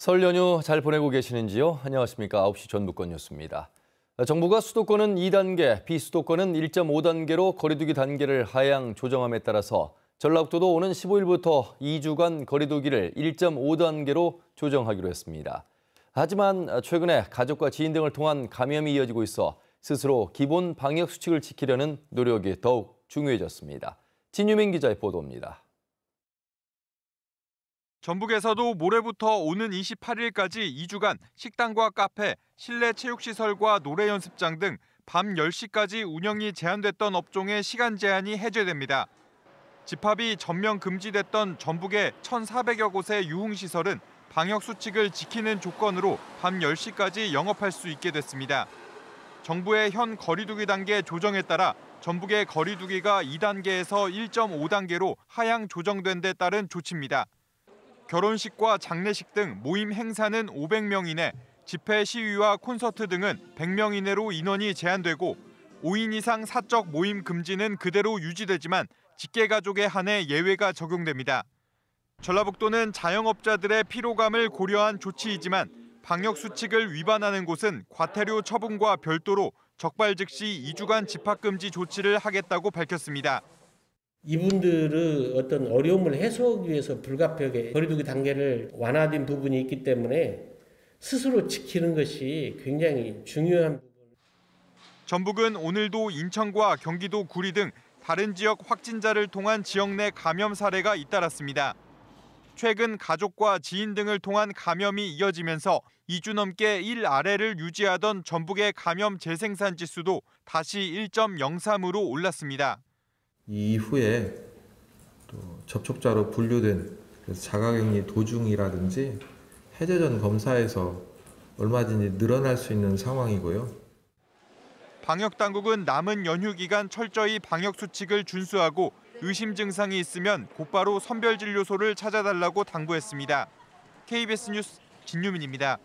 설 연휴 잘 보내고 계시는지요? 안녕하십니까. 9시 전북권 뉴스입니다. 정부가 수도권은 2단계, 비수도권은 1.5단계로 거리두기 단계를 하향 조정함에 따라서 전라북도도 오는 15일부터 2주간 거리두기를 1.5단계로 조정하기로 했습니다. 하지만 최근에 가족과 지인 등을 통한 감염이 이어지고 있어 스스로 기본 방역 수칙을 지키려는 노력이 더욱 중요해졌습니다. 진유민 기자의 보도입니다. 전북에서도 모레부터 오는 28일까지 2주간 식당과 카페, 실내 체육시설과 노래 연습장 등 밤 10시까지 운영이 제한됐던 업종의 시간 제한이 해제됩니다. 집합이 전면 금지됐던 전북의 1,400여 곳의 유흥시설은 방역수칙을 지키는 조건으로 밤 10시까지 영업할 수 있게 됐습니다. 정부의 현 거리두기 단계 조정에 따라 전북의 거리두기가 2단계에서 1.5단계로 하향 조정된 데 따른 조치입니다. 결혼식과 장례식 등 모임 행사는 500명 이내, 집회 시위와 콘서트 등은 100명 이내로 인원이 제한되고 5인 이상 사적 모임 금지는 그대로 유지되지만 직계가족에 한해 예외가 적용됩니다. 전라북도는 자영업자들의 피로감을 고려한 조치이지만 방역수칙을 위반하는 곳은 과태료 처분과 별도로 적발 즉시 2주간 집합금지 조치를 하겠다고 밝혔습니다. 이분들의 어떤 어려움을 해소하기 위해서 불가피하게 거리두기 단계를 완화된 부분이 있기 때문에 스스로 지키는 것이 굉장히 중요한 부분. 전북은 오늘도 인천과 경기도 구리 등 다른 지역 확진자를 통한 지역 내 감염 사례가 잇따랐습니다. 최근 가족과 지인 등을 통한 감염이 이어지면서 2주 넘게 1 아래를 유지하던 전북의 감염 재생산 지수도 다시 1.03으로 올랐습니다. 이후에 또 접촉자로 분류된 자가격리 도중이라든지 해제 전 검사에서 얼마든지 늘어날 수 있는 상황이고요. 방역 당국은 남은 연휴 기간 철저히 방역 수칙을 준수하고 의심 증상이 있으면 곧바로 선별 진료소를 찾아달라고 당부했습니다. KBS 뉴스 진유민입니다.